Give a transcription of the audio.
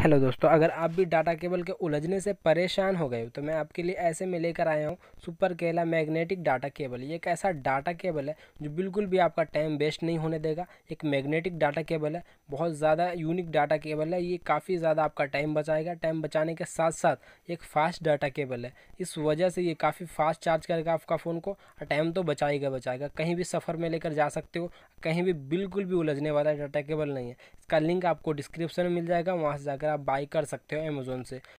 hello दोस्तों अगर आप भी डाटा केबल के उलझने से परेशान हो गए हो तो मैं आपके लिए ऐसे में लेकर आया हूँ सुपर केला मैग्नेटिक डाटा केबल ये एक ऐसा डाटा केबल है जो बिल्कुल भी आपका टाइम वेस्ट नहीं होने देगा एक मैग्नेटिक डाटा केबल है बहुत ज़्यादा यूनिक डाटा केबल है ये काफ़ी ज़्यादा आपका टाइम बचाएगा टाइम बचाने के साथ साथ एक फास्ट डाटा केबल है इस वजह से ये काफ़ी फास्ट चार्ज करेगा आपका फ़ोन को और टाइम तो बचाएगा बचाएगा कहीं भी सफ़र में लेकर जा सकते हो कहीं भी बिल्कुल भी उलझने वाला डाटा केबल नहीं है इसका लिंक आपको डिस्क्रिप्शन में मिल जाएगा वहाँ से जाकर आप बाई कर सकते हो अमेज़ोन से